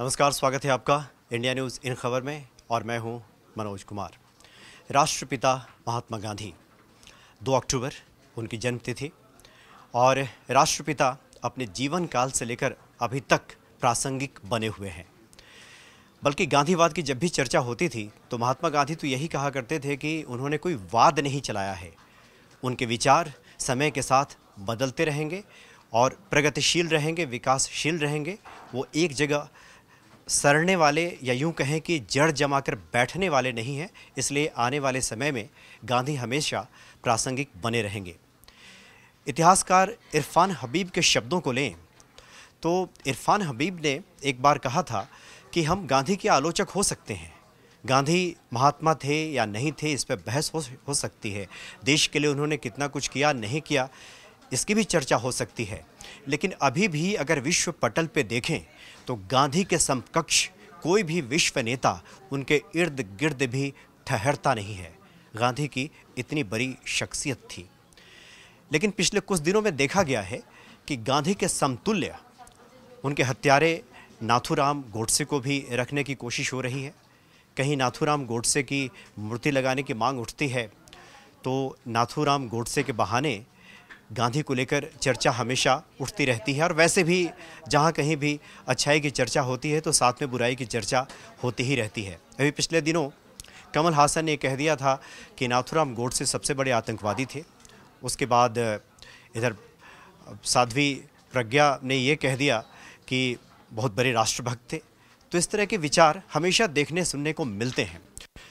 नमस्कार स्वागत है आपका इंडिया न्यूज़ इन खबर में और मैं हूं मनोज कुमार राष्ट्रपिता महात्मा गांधी 2 अक्टूबर उनकी जन्मतिथि और राष्ट्रपिता अपने जीवन काल से लेकर अभी तक प्रासंगिक बने हुए हैं बल्कि गांधीवाद की जब भी चर्चा होती थी तो महात्मा गांधी तो यही कहा करते थे कि उन्होंने कोई वाद नहीं चलाया है उनके विचार समय के साथ बदलते रहेंगे और प्रगतिशील रहेंगे विकासशील रहेंगे वो एक जगह सड़ने वाले या यूं कहें कि जड़ जमा कर बैठने वाले नहीं हैं इसलिए आने वाले समय में गांधी हमेशा प्रासंगिक बने रहेंगे इतिहासकार इरफान हबीब के शब्दों को लें तो इरफान हबीब ने एक बार कहा था कि हम गांधी के आलोचक हो सकते हैं गांधी महात्मा थे या नहीं थे इस पर बहस हो, हो सकती है देश के लिए उन्होंने कितना कुछ किया नहीं किया इसकी भी चर्चा हो सकती है लेकिन अभी भी अगर विश्व पटल पे देखें तो गांधी के समकक्ष कोई भी विश्व नेता उनके इर्द गिर्द भी ठहरता नहीं है गांधी की इतनी बड़ी शख्सियत थी लेकिन पिछले कुछ दिनों में देखा गया है कि गांधी के समतुल्य उनके हत्यारे नाथूराम गोडसे को भी रखने की कोशिश हो रही है कहीं नाथूराम गोडसे की मूर्ति लगाने की मांग उठती है तो नाथूराम गोडसे के बहाने गांधी को लेकर चर्चा हमेशा उठती रहती है और वैसे भी जहां कहीं भी अच्छाई की चर्चा होती है तो साथ में बुराई की चर्चा होती ही रहती है अभी पिछले दिनों कमल हासन ने कह दिया था कि नाथुराम गोडसे सबसे बड़े आतंकवादी थे उसके बाद इधर साध्वी प्रज्ञा ने ये कह दिया कि बहुत बड़े राष्ट्रभक्त थे तो इस तरह के विचार हमेशा देखने सुनने को मिलते हैं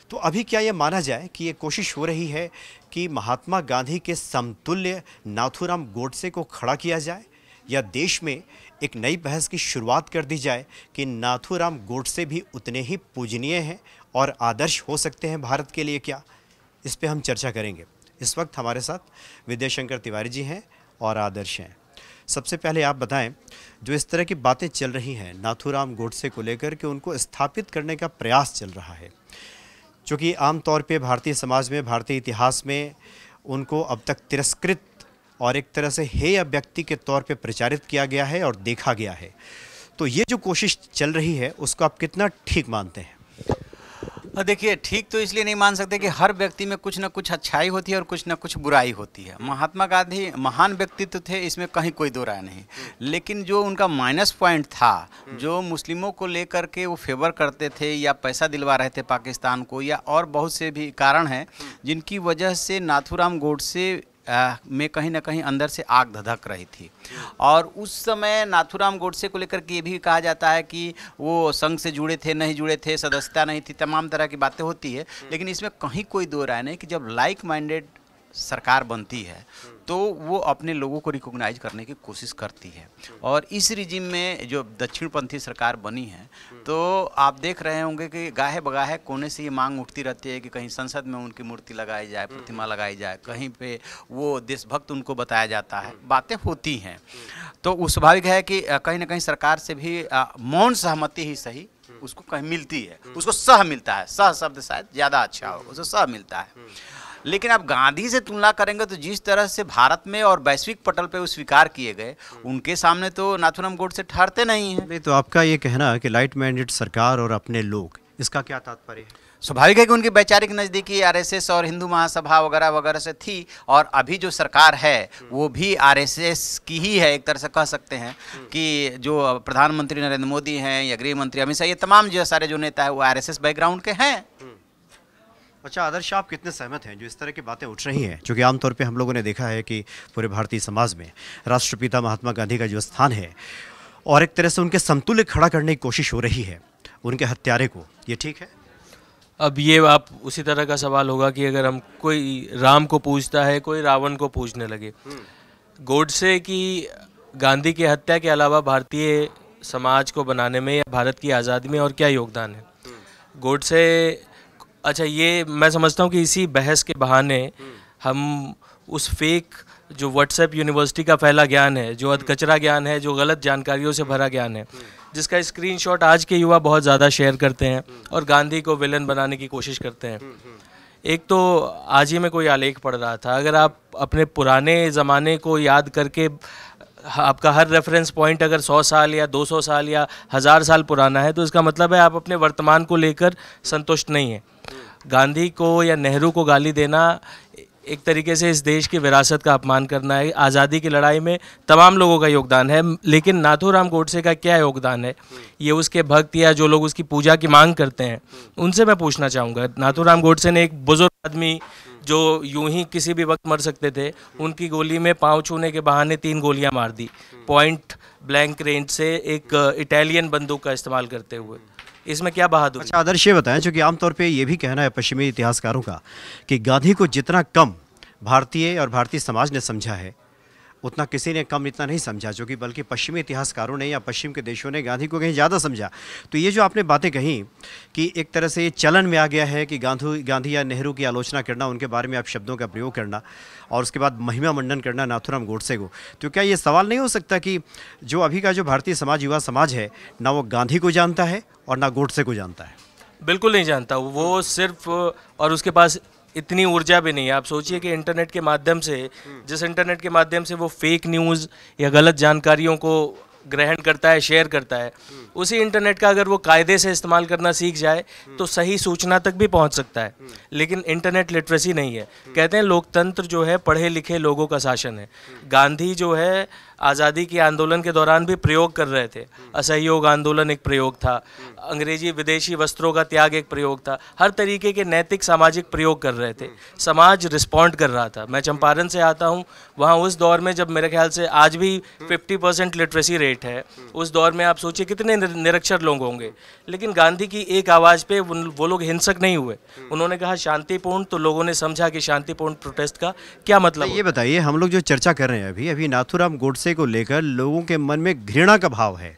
तो अभी क्या ये माना जाए कि ये कोशिश हो रही है कि महात्मा गांधी के समतुल्य नाथुराम गोडसे को खड़ा किया जाए या देश में एक नई बहस की शुरुआत कर दी जाए कि नाथूराम गोडसे भी उतने ही पूजनीय हैं और आदर्श हो सकते हैं भारत के लिए क्या इस पर हम चर्चा करेंगे इस वक्त हमारे साथ विद्याशंकर तिवारी जी हैं और आदर्श हैं सबसे पहले आप बताएं जो इस तरह की बातें चल रही हैं नाथूराम गोडसे को लेकर के उनको स्थापित करने का प्रयास चल रहा है चूँकि आमतौर पे भारतीय समाज में भारतीय इतिहास में उनको अब तक तिरस्कृत और एक तरह से हेय व्यक्ति के तौर पे प्रचारित किया गया है और देखा गया है तो ये जो कोशिश चल रही है उसको आप कितना ठीक मानते हैं देखिए ठीक तो इसलिए नहीं मान सकते कि हर व्यक्ति में कुछ ना कुछ अच्छाई होती है और कुछ ना कुछ बुराई होती है महात्मा गांधी महान व्यक्तित्व थे इसमें कहीं कोई दो राय नहीं लेकिन जो उनका माइनस पॉइंट था जो मुस्लिमों को लेकर के वो फेवर करते थे या पैसा दिलवा रहे थे पाकिस्तान को या और बहुत से भी कारण हैं जिनकी वजह से नाथुराम गोडसे आ, में कहीं ना कहीं अंदर से आग धधक रही थी और उस समय नाथुराम गोडसे को लेकर के ये भी कहा जाता है कि वो संघ से जुड़े थे नहीं जुड़े थे सदस्यता नहीं थी तमाम तरह की बातें होती है हम्म। लेकिन इसमें कहीं कोई दो राय नहीं कि जब लाइक माइंडेड सरकार बनती है तो वो अपने लोगों को रिकॉग्नाइज करने की कोशिश करती है और इस रिजिम में जो दक्षिणपंथी सरकार बनी है तो आप देख रहे होंगे कि गाहे बगाहे कोने से ये मांग उठती रहती है कि कहीं संसद में उनकी मूर्ति लगाई जाए प्रतिमा लगाई जाए कहीं पे वो देशभक्त उनको बताया जाता है बातें होती हैं तो स्वाभाविक है कि कहीं ना कहीं सरकार से भी मौन सहमति ही सही उसको कहीं मिलती है उसको सह मिलता है सह शब्द शायद ज़्यादा अच्छा हो उसको सह मिलता है लेकिन आप गांधी से तुलना करेंगे तो जिस तरह से भारत में और वैश्विक पटल पे वो स्वीकार किए गए उनके सामने तो नाथुराम गोड से ठहरते नहीं हैं नहीं तो आपका ये कहना कि लाइट माइंडेड सरकार और अपने लोग इसका क्या तात्पर्य है स्वाभाविक है कि उनकी वैचारिक नज़दीकी आरएसएस और हिंदू महासभा वगैरह वगैरह से थी और अभी जो सरकार है वो भी आरएसएस की ही है एक तरह से कह सकते हैं कि जो प्रधानमंत्री नरेंद्र मोदी हैं या गृह मंत्री अमित शाह ये तमाम जो सारे जो नेता है वो आरएसएस बैकग्राउंड के हैं अच्छा आदर्श आप कितने सहमत हैं जो इस तरह की बातें उठ रही हैं क्योंकि आमतौर पे हम लोगों ने देखा है कि पूरे भारतीय समाज में राष्ट्रपिता महात्मा गांधी का जो स्थान है और एक तरह से उनके समतुल्य खड़ा करने की कोशिश हो रही है उनके हत्यारे को ये ठीक है अब ये आप उसी तरह का सवाल होगा कि अगर हम कोई राम को पूजता है कोई रावण को पूजने लगे हम्म। गोडसे की गांधी की हत्या के अलावा भारतीय समाज को बनाने में या भारत की आज़ादी में और क्या योगदान है हम्म। गोडसे अच्छा ये मैं समझता हूँ कि इसी बहस के बहाने हम्म। हम उस फेक जो व्हाट्सएप यूनिवर्सिटी का पहला ज्ञान है जो अधकचरा हम्म। ज्ञान है जो गलत जानकारियों से भरा ज्ञान है हम्म। जिसका स्क्रीनशॉट आज के युवा बहुत ज़्यादा शेयर करते हैं और गांधी को विलन बनाने की कोशिश करते हैं एक तो आज ही में कोई आलेख पढ़ रहा था अगर आप अपने पुराने ज़माने को याद करके आपका हर रेफरेंस पॉइंट अगर 100 साल या 200 साल या हज़ार साल पुराना है तो इसका मतलब है आप अपने वर्तमान को लेकर संतुष्ट नहीं हैं गांधी को या नेहरू को गाली देना एक तरीके से इस देश की विरासत का अपमान करना है आज़ादी की लड़ाई में तमाम लोगों का योगदान है लेकिन नाथूराम गोडसे का क्या योगदान है ये उसके भक्त या जो लोग उसकी पूजा की मांग करते हैं उनसे मैं पूछना चाहूँगा नाथूराम गोडसे ने एक बुज़ुर्ग आदमी जो यूं ही किसी भी वक्त मर सकते थे उनकी गोली में पाँव छूने के बहाने तीन गोलियाँ मार दी पॉइंट ब्लैंक रेंज से एक इटालियन बंदूक का इस्तेमाल करते हुए इसमें क्या बहादुर अच्छा आदर्श ये बताएं चूँकि आमतौर पर यह भी कहना है पश्चिमी इतिहासकारों का कि गांधी को जितना कम भारतीय और भारतीय समाज ने समझा है उतना किसी ने कम इतना नहीं समझा जो कि बल्कि पश्चिमी इतिहासकारों ने या पश्चिम के देशों ने गांधी को कहीं ज़्यादा समझा तो ये जो आपने बातें कहीं कि एक तरह से ये चलन में आ गया है कि गांधी गांधी या नेहरू की आलोचना करना उनके बारे में आप शब्दों का प्रयोग करना और उसके बाद महिमा मंडन करना नाथुराम गोडसे को तो क्या ये सवाल नहीं हो सकता कि जो अभी का जो भारतीय समाज युवा समाज है ना वो गांधी को जानता है और ना गोडसे को जानता है बिल्कुल नहीं जानता वो सिर्फ और उसके पास इतनी ऊर्जा भी नहीं है आप सोचिए कि इंटरनेट के माध्यम से जिस इंटरनेट के माध्यम से वो फेक न्यूज़ या गलत जानकारियों को ग्रहण करता है शेयर करता है उसी इंटरनेट का अगर वो कायदे से इस्तेमाल करना सीख जाए तो सही सूचना तक भी पहुंच सकता है लेकिन इंटरनेट लिटरेसी नहीं है कहते हैं लोकतंत्र जो है पढ़े लिखे लोगों का शासन है गांधी जो है आज़ादी के आंदोलन के दौरान भी प्रयोग कर रहे थे असहयोग आंदोलन एक प्रयोग था अंग्रेजी विदेशी वस्त्रों का त्याग एक प्रयोग था हर तरीके के नैतिक सामाजिक प्रयोग कर रहे थे समाज रिस्पॉन्ड कर रहा था मैं चंपारण से आता हूँ वहाँ उस दौर में जब मेरे ख्याल से आज भी फिफ्टी परसेंट लिटरेसी रेट है उस दौर में आप सोचिए कितने निरक्षर लोग होंगे लेकिन गांधी की एक आवाज़ पर वो लोग हिंसक नहीं हुए उन्होंने कहा शांतिपूर्ण तो लोगों ने समझा कि शांतिपूर्ण प्रोटेस्ट का क्या मतलब ये बताइए हम लोग जो चर्चा कर रहे हैं अभी अभी नाथुराम गोडसे हिस्से को लेकर लोगों के मन में घृणा का भाव है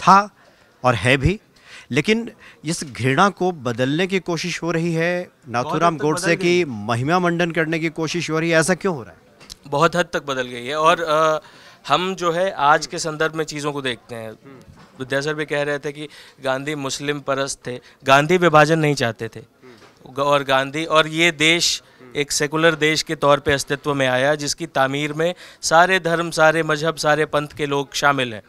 था और है भी लेकिन इस घृणा को बदलने की कोशिश हो रही है नाथुराम गोडसे की महिमा मंडन करने की कोशिश हो रही है ऐसा क्यों हो रहा है बहुत हद तक बदल गई है और आ, हम जो है आज के संदर्भ में चीज़ों को देखते हैं विद्यासर भी कह रहे थे कि गांधी मुस्लिम परस्त थे गांधी विभाजन नहीं चाहते थे और गांधी और ये देश एक सेकुलर देश के तौर पे अस्तित्व में आया जिसकी तामीर में सारे धर्म सारे मजहब सारे पंथ के लोग शामिल हैं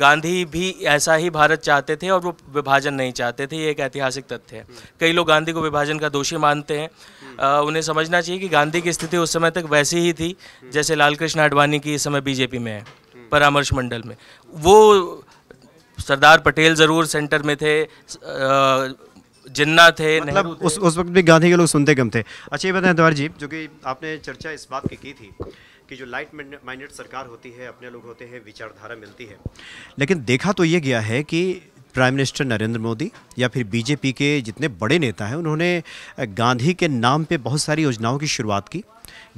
गांधी भी ऐसा ही भारत चाहते थे और वो विभाजन नहीं चाहते थे ये एक ऐतिहासिक तथ्य है कई लोग गांधी को विभाजन का दोषी मानते हैं आ, उन्हें समझना चाहिए कि गांधी की स्थिति उस समय तक वैसी ही थी जैसे लालकृष्ण आडवाणी की इस समय बीजेपी में है परामर्श मंडल में वो सरदार पटेल ज़रूर सेंटर में थे आ, जिन्ना थे मतलब उस उस वक्त भी गांधी के लोग सुनते कम थे अच्छा ये बताएं द्वार जी जो कि आपने चर्चा इस बात की की थी कि जो लाइट माइंडेड सरकार होती है अपने लोग होते हैं विचारधारा मिलती है लेकिन देखा तो ये गया है कि प्राइम मिनिस्टर नरेंद्र मोदी या फिर बीजेपी के जितने बड़े नेता हैं उन्होंने गांधी के नाम पे बहुत सारी योजनाओं की शुरुआत की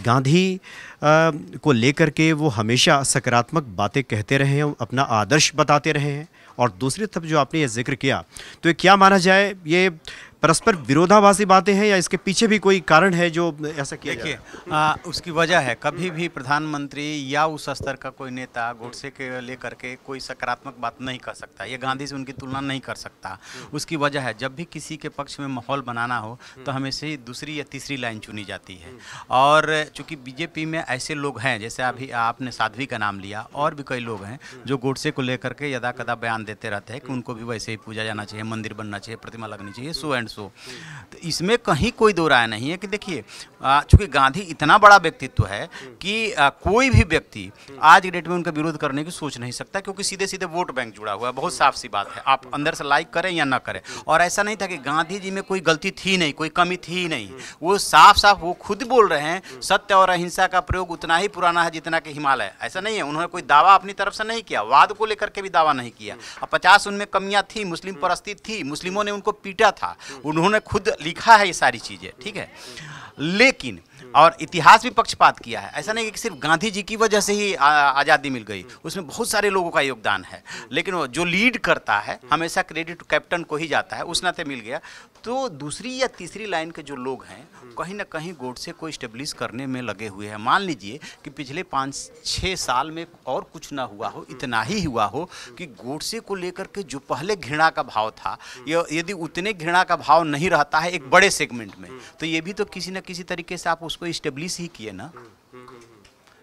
गांधी आ, को लेकर के वो हमेशा सकारात्मक बातें कहते रहे हैं अपना आदर्श बताते रहे हैं और दूसरी तरफ जो आपने ये जिक्र किया तो ये क्या माना जाए ये परस्पर विरोधाभासी बातें हैं या इसके पीछे भी कोई कारण है जो ऐसा किया देखिए उसकी वजह है कभी भी प्रधानमंत्री या उस स्तर का कोई नेता गोडसे के लेकर के कोई सकारात्मक बात नहीं कर सकता ये गांधी से उनकी तुलना नहीं कर सकता हम्म। उसकी वजह है जब भी किसी के पक्ष में माहौल बनाना हो तो हम्म। हमेशा ही दूसरी या तीसरी लाइन चुनी जाती है हम्म। और चूँकि बीजेपी में ऐसे लोग हैं जैसे अभी आपने साध्वी का नाम लिया और भी कई लोग हैं जो गोडसे को लेकर के यदा कदा बयान देते रहते हैं कि उनको भी वैसे ही पूजा जाना चाहिए मंदिर बनना चाहिए प्रतिमा लगनी चाहिए सो एंड सो तो इसमें कहीं कोई दो राय नहीं है कि देखिए चूँकि गांधी इतना बड़ा व्यक्तित्व है कि आ, कोई भी व्यक्ति आज के डेट में उनका विरोध करने की सोच नहीं सकता क्योंकि सीधे सीधे वोट बैंक जुड़ा हुआ है बहुत साफ सी बात है आप अंदर से लाइक करें या ना करें और ऐसा नहीं था कि गांधी जी में कोई गलती थी नहीं कोई कमी थी नहीं वो साफ साफ वो खुद बोल रहे हैं सत्य और अहिंसा का प्रयोग उतना ही पुराना है जितना कि हिमालय ऐसा नहीं है उन्होंने कोई दावा अपनी तरफ से नहीं किया वाद को लेकर के भी दावा नहीं किया और पचास उनमें कमियाँ थी मुस्लिम परस्ती थी मुस्लिमों ने उनको पीटा था उन्होंने खुद लिखा है ये सारी चीज़ें ठीक है लेकिन और इतिहास भी पक्षपात किया है ऐसा नहीं कि सिर्फ गांधी जी की वजह से ही आज़ादी मिल गई उसमें बहुत सारे लोगों का योगदान है लेकिन वो जो लीड करता है हमेशा क्रेडिट कैप्टन को ही जाता है उस नाते मिल गया तो दूसरी या तीसरी लाइन के जो लोग हैं कहीं ना कहीं गोडसे को इस्टेब्लिश करने में लगे हुए हैं मान लीजिए कि पिछले पाँच छः साल में और कुछ ना हुआ हो इतना ही हुआ हो कि गोडसे को लेकर के जो पहले घृणा का भाव था यदि उतने घृणा का भाव नहीं रहता है एक बड़े सेगमेंट में तो ये भी तो किसी न किसी तरीके से आप उसको इस्टेब्लिश ही किए ना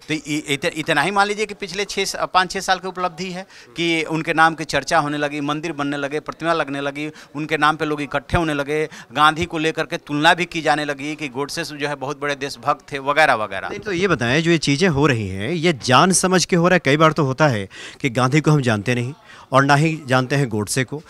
तो इत, इतना ही मान लीजिए कि पिछले छः पाँच छः साल की उपलब्धि है कि उनके नाम की चर्चा होने लगी मंदिर बनने लगे प्रतिमा लगने लगी उनके नाम पे लोग इकट्ठे होने लगे गांधी को लेकर के तुलना भी की जाने लगी कि गोडसे जो है बहुत बड़े देशभक्त थे वगैरह वगैरह तो ये बताएं जो ये चीज़ें हो रही हैं ये जान समझ के हो रहा है कई बार तो होता है कि गांधी को हम जानते नहीं और ना ही जानते हैं गोडसे को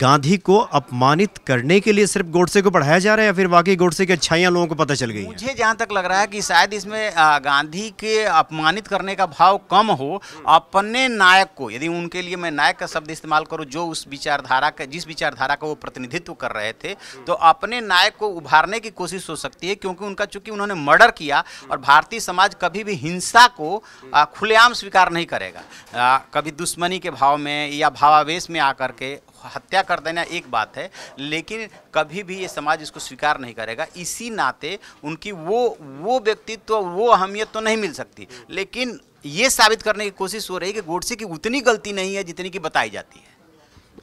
गांधी को अपमानित करने के लिए सिर्फ गोडसे को पढ़ाया जा रहा है या फिर वाकई गोडसे की अच्छाइयाँ लोगों को पता चल गई मुझे जहाँ तक लग रहा है कि शायद इसमें गांधी के अपमानित करने का भाव कम हो अपने नायक को यदि उनके लिए मैं नायक का शब्द इस्तेमाल करूँ जो उस विचारधारा का जिस विचारधारा का वो प्रतिनिधित्व कर रहे थे तो अपने नायक को उभारने की कोशिश हो सकती है क्योंकि उनका चूंकि उन्होंने मर्डर किया और भारतीय समाज कभी भी हिंसा को खुलेआम स्वीकार नहीं करेगा कभी दुश्मनी के भाव में या भावावेश में आकर के हत्या कर देना एक बात है लेकिन कभी भी ये समाज इसको स्वीकार नहीं करेगा इसी नाते उनकी वो वो व्यक्तित्व वो अहमियत तो नहीं मिल सकती लेकिन ये साबित करने की कोशिश हो रही है कि गोडसे की उतनी गलती नहीं है जितनी की बताई जाती है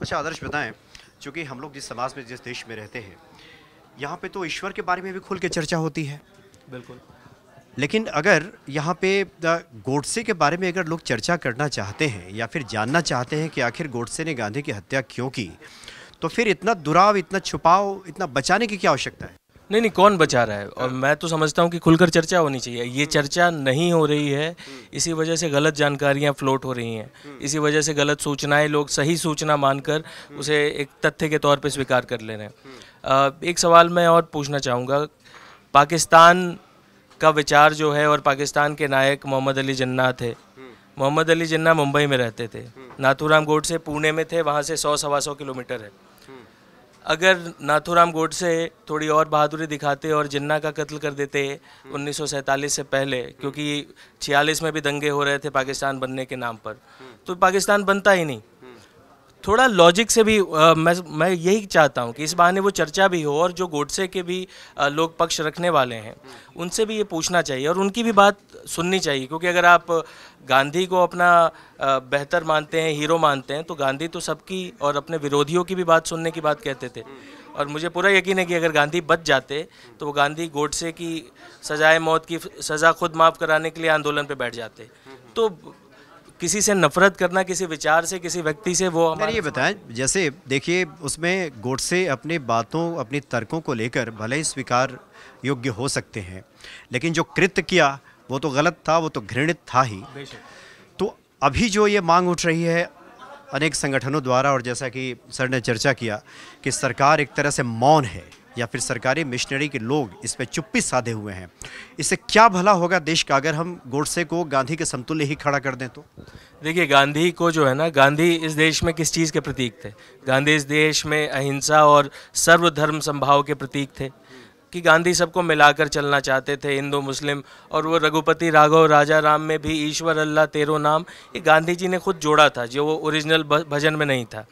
अच्छा आदर्श बताएं चूँकि हम लोग जिस समाज में जिस देश में रहते हैं यहाँ पे तो ईश्वर के बारे में भी खुल के चर्चा होती है बिल्कुल लेकिन अगर यहाँ पे गोडसे के बारे में अगर लोग चर्चा करना चाहते हैं या फिर जानना चाहते हैं कि आखिर गोडसे ने गांधी की हत्या क्यों की तो फिर इतना दुराव इतना छुपाव इतना बचाने की क्या आवश्यकता है नहीं नहीं कौन बचा रहा है और मैं तो समझता हूँ कि खुलकर चर्चा होनी चाहिए ये हम्म। चर्चा नहीं हो रही है हम्म। इसी वजह से गलत जानकारियाँ फ्लोट हो रही हैं हम्म। इसी वजह से गलत सूचनाएं लोग सही सूचना मानकर उसे एक तथ्य के तौर पर स्वीकार कर ले रहे हैं एक सवाल मैं और पूछना चाहूँगा पाकिस्तान का विचार जो है और पाकिस्तान के नायक मोहम्मद अली जन्ना थे मोहम्मद अली जन्ना मुंबई में रहते थे नाथूराम गोड से पुणे में थे वहाँ से सौ सवा सौ किलोमीटर है अगर नाथूराम गोड से थोड़ी और बहादुरी दिखाते और जिन्ना का कत्ल कर देते 1947 से पहले क्योंकि 46 में भी दंगे हो रहे थे पाकिस्तान बनने के नाम पर तो पाकिस्तान बनता ही नहीं थोड़ा लॉजिक से भी आ, मैं मैं यही चाहता हूँ कि इस बहाने वो चर्चा भी हो और जो गोडसे के भी आ, लोग पक्ष रखने वाले हैं उनसे भी ये पूछना चाहिए और उनकी भी बात सुननी चाहिए क्योंकि अगर आप गांधी को अपना बेहतर मानते हैं हीरो मानते हैं तो गांधी तो सबकी और अपने विरोधियों की भी बात सुनने की बात कहते थे और मुझे पूरा यकीन है कि अगर गांधी बच जाते तो वो गांधी गोडसे की सजाए मौत की सज़ा खुद माफ़ कराने के लिए आंदोलन पर बैठ जाते तो किसी से नफरत करना किसी विचार से किसी व्यक्ति से वो हमारे ये बताएं जैसे देखिए उसमें गोडसे अपने बातों अपने तर्कों को लेकर भले ही स्वीकार योग्य हो सकते हैं लेकिन जो कृत्य किया वो तो गलत था वो तो घृणित था ही तो अभी जो ये मांग उठ रही है अनेक संगठनों द्वारा और जैसा कि सर ने चर्चा किया कि सरकार एक तरह से मौन है या फिर सरकारी मिशनरी के लोग इस पर चुप्पी साधे हुए हैं इससे क्या भला होगा देश का अगर हम गोडसे को गांधी के समतुल्य ही खड़ा कर दें तो देखिए गांधी को जो है ना गांधी इस देश में किस चीज़ के प्रतीक थे गांधी इस देश में अहिंसा और सर्वधर्म संभाव के प्रतीक थे कि गांधी सबको मिलाकर चलना चाहते थे हिंदू मुस्लिम और वो रघुपति राघव राजा राम में भी ईश्वर अल्लाह तेरो नाम ये गांधी जी ने खुद जोड़ा था जो वो ओरिजिनल भजन में नहीं था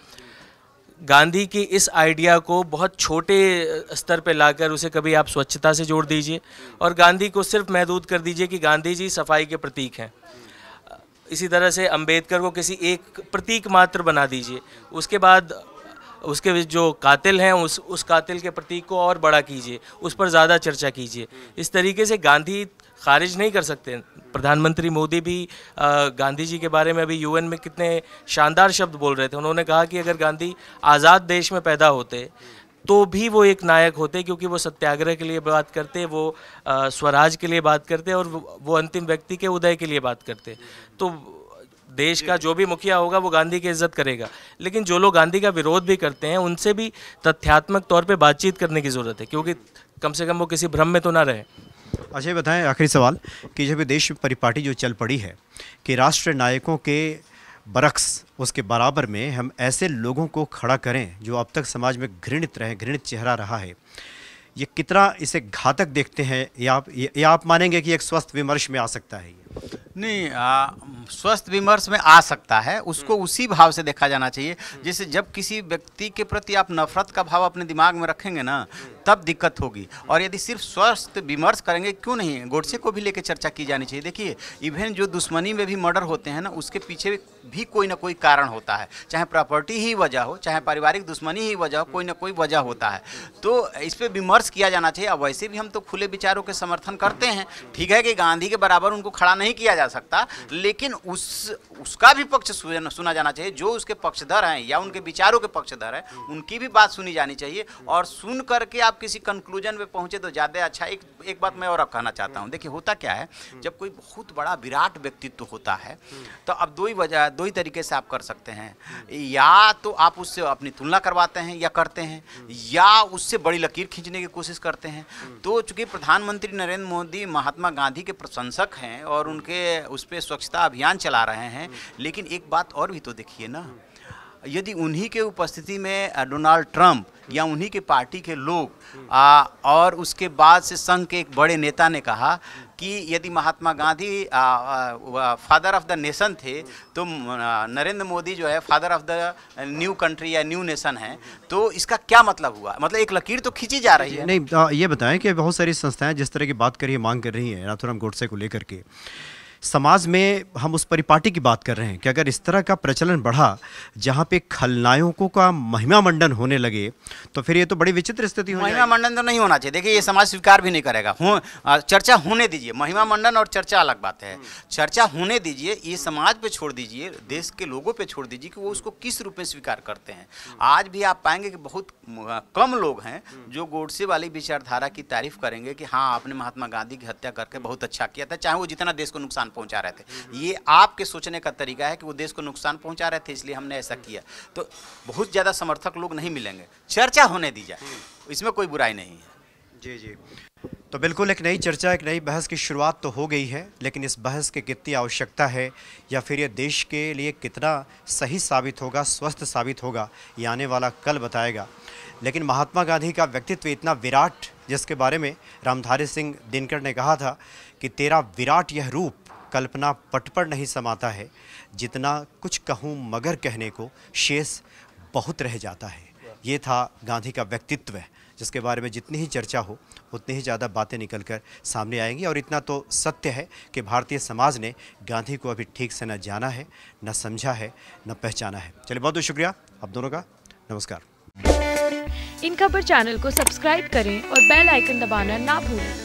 गांधी की इस आइडिया को बहुत छोटे स्तर पे लाकर उसे कभी आप स्वच्छता से जोड़ दीजिए और गांधी को सिर्फ महदूद कर दीजिए कि गांधी जी सफाई के प्रतीक हैं इसी तरह से अंबेडकर को किसी एक प्रतीक मात्र बना दीजिए उसके बाद उसके जो कातिल हैं उस उस कातिल के प्रतीक को और बड़ा कीजिए उस पर ज़्यादा चर्चा कीजिए इस तरीके से गांधी खारिज नहीं कर सकते प्रधानमंत्री मोदी भी गांधी जी के बारे में अभी यूएन में कितने शानदार शब्द बोल रहे थे उन्होंने कहा कि अगर गांधी आज़ाद देश में पैदा होते तो भी वो एक नायक होते क्योंकि वो सत्याग्रह के लिए बात करते वो स्वराज के लिए बात करते और वो अंतिम व्यक्ति के उदय के लिए बात करते तो देश का जो भी मुखिया होगा वो गांधी की इज्जत करेगा लेकिन जो लोग गांधी का विरोध भी करते हैं उनसे भी तथ्यात्मक तौर पर बातचीत करने की ज़रूरत है क्योंकि कम से कम वो किसी भ्रम में तो ना रहे अच्छा ये बताएं आखिरी सवाल कि जब देश परिपाटी जो चल पड़ी है कि राष्ट्र नायकों के बरक्स उसके बराबर में हम ऐसे लोगों को खड़ा करें जो अब तक समाज में घृणित रहे घृणित चेहरा रहा है ये कितना इसे घातक देखते हैं या आप या आप मानेंगे कि एक स्वस्थ विमर्श में आ सकता है ये नहीं आ, स्वस्थ विमर्श में आ सकता है उसको हम्म। उसी भाव से देखा जाना चाहिए जैसे हम्म। जब किसी व्यक्ति के प्रति आप नफरत का भाव अपने दिमाग में रखेंगे ना हम्म। तब दिक्कत होगी और यदि सिर्फ स्वस्थ विमर्श करेंगे क्यों नहीं गोडसे को भी लेकर चर्चा की जानी चाहिए देखिए इवन जो दुश्मनी में भी मर्डर होते हैं ना उसके पीछे भी कोई ना कोई कारण होता है चाहे प्रॉपर्टी ही वजह हो चाहे पारिवारिक दुश्मनी ही वजह हो कोई ना कोई वजह होता है तो इस पर विमर्श किया जाना चाहिए अब वैसे भी हम तो खुले विचारों के समर्थन करते हैं ठीक है कि गांधी के बराबर उनको खड़ा नहीं नहीं किया जा सकता लेकिन उस उसका भी पक्ष सुना जाना चाहिए जो उसके पक्षधर हैं या उनके विचारों के पक्षधर हैं हम्म। उनकी भी बात सुनी जानी चाहिए और सुन करके आप किसी कंक्लूजन में पहुँचे तो ज़्यादा अच्छा एक एक बात मैं और कहना चाहता हूँ देखिए होता क्या है हम्म। जब कोई बहुत बड़ा विराट व्यक्तित्व होता है हम्म। तो अब दो ही वजह दो ही तरीके से आप कर सकते हैं या तो आप उससे अपनी तुलना करवाते हैं या करते हैं या उससे बड़ी लकीर खींचने की कोशिश करते हैं तो चूँकि प्रधानमंत्री नरेंद्र मोदी महात्मा गांधी के प्रशंसक हैं और उनके उस पर स्वच्छता अभियान चला रहे हैं हैं लेकिन एक बात और भी तो देखिए ना यदि उन्हीं के उपस्थिति में डोनाल्ड ट्रंप या उन्हीं के पार्टी के लोग आ, और उसके बाद से संघ के एक बड़े नेता ने कहा कि यदि महात्मा गांधी आ, आ, फादर ऑफ द नेशन थे तो नरेंद्र मोदी जो है father of the new country या न्यू नेशन है तो इसका क्या मतलब हुआ मतलब एक लकीर तो खींची जा रही है नहीं ये बताएं कि बहुत सारी संस्थाएं जिस तरह की बात करिए मांग कर रही हैं नाथुराम गोडसे को लेकर के समाज में हम उस परिपाटी की बात कर रहे हैं कि अगर इस तरह का प्रचलन बढ़ा जहाँ पे खलनायकों का महिमा मंडन होने लगे तो फिर ये तो बड़ी विचित्र स्थिति हो महिमा मंडन तो नहीं होना चाहिए देखिए ये समाज स्वीकार भी नहीं करेगा हो, चर्चा होने दीजिए महिमा मंडन और चर्चा अलग बात है चर्चा होने दीजिए ये समाज पर छोड़ दीजिए देश के लोगों पर छोड़ दीजिए कि वो उसको किस रूप में स्वीकार करते हैं आज भी आप पाएंगे कि बहुत कम लोग हैं जो गोडसे वाली विचारधारा की तारीफ करेंगे कि हाँ आपने महात्मा गांधी की हत्या करके बहुत अच्छा किया था चाहे वो जितना देश को नुकसान पहुंचा रहे थे ये आपके सोचने का तरीका है कि वो देश को नुकसान पहुंचा रहे थे इसलिए हमने ऐसा किया तो बहुत ज़्यादा समर्थक लोग नहीं मिलेंगे चर्चा होने दी जाए इसमें कोई बुराई नहीं है जी जी तो बिल्कुल एक नई चर्चा एक नई बहस की शुरुआत तो हो गई है लेकिन इस बहस की कितनी आवश्यकता है या फिर ये देश के लिए कितना सही साबित होगा स्वस्थ साबित होगा ये आने वाला कल बताएगा लेकिन महात्मा गांधी का व्यक्तित्व इतना विराट जिसके बारे में रामधारी सिंह दिनकर ने कहा था कि तेरा विराट यह रूप कल्पना पट पर नहीं समाता है जितना कुछ कहूँ मगर कहने को शेष बहुत रह जाता है ये था गांधी का व्यक्तित्व जिसके बारे में जितनी ही चर्चा हो उतनी ही ज़्यादा बातें निकल कर सामने आएंगी और इतना तो सत्य है कि भारतीय समाज ने गांधी को अभी ठीक से न जाना है न समझा है न पहचाना है चलिए बहुत बहुत शुक्रिया आप दोनों का नमस्कार इन खबर चैनल को सब्सक्राइब करें और बेल आइकन दबाना ना भूलें